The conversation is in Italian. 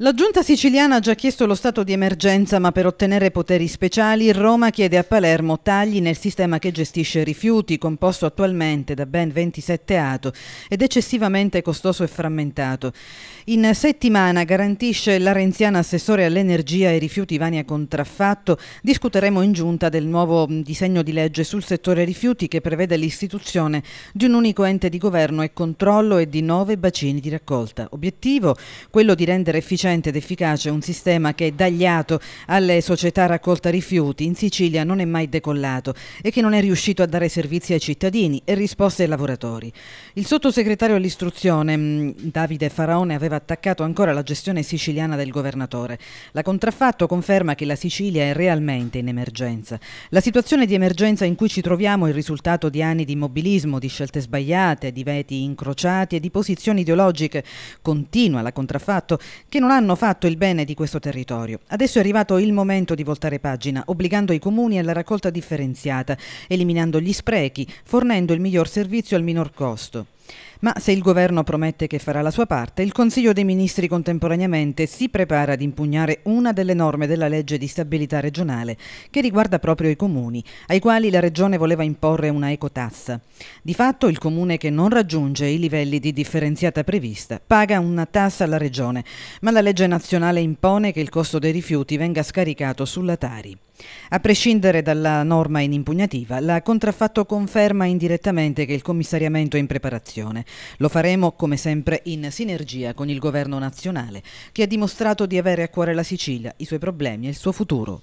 La giunta siciliana ha già chiesto lo stato di emergenza, ma per ottenere poteri speciali Roma chiede a Palermo tagli nel sistema che gestisce rifiuti, composto attualmente da ben 27 ATO ed eccessivamente costoso e frammentato. In settimana garantisce la renziana assessore all'energia e rifiuti Vania Contraffatto. Discuteremo in giunta del nuovo disegno di legge sul settore rifiuti che prevede l'istituzione di un unico ente di governo e controllo e di nove bacini di raccolta. Obiettivo? Quello di rendere efficiente efficiente ed efficace un sistema che dagliato alle società raccolta rifiuti in Sicilia non è mai decollato e che non è riuscito a dare servizi ai cittadini e risposte ai lavoratori. Il sottosegretario all'istruzione mm, Davide Faraone aveva attaccato ancora la gestione siciliana del governatore. La contraffatto conferma che la Sicilia è realmente in emergenza. La situazione di emergenza in cui ci troviamo è il risultato di anni di immobilismo, di scelte sbagliate, di veti incrociati e di posizioni ideologiche. Continua la contraffatto che non ha hanno fatto il bene di questo territorio. Adesso è arrivato il momento di voltare pagina, obbligando i comuni alla raccolta differenziata, eliminando gli sprechi, fornendo il miglior servizio al minor costo. Ma se il governo promette che farà la sua parte, il Consiglio dei Ministri contemporaneamente si prepara ad impugnare una delle norme della legge di stabilità regionale che riguarda proprio i comuni, ai quali la regione voleva imporre una ecotassa. Di fatto il comune che non raggiunge i livelli di differenziata prevista paga una tassa alla regione, ma la legge nazionale impone che il costo dei rifiuti venga scaricato sulla Tari. A prescindere dalla norma in impugnativa, la contraffatto conferma indirettamente che il commissariamento è in preparazione lo faremo come sempre in sinergia con il governo nazionale che ha dimostrato di avere a cuore la Sicilia, i suoi problemi e il suo futuro.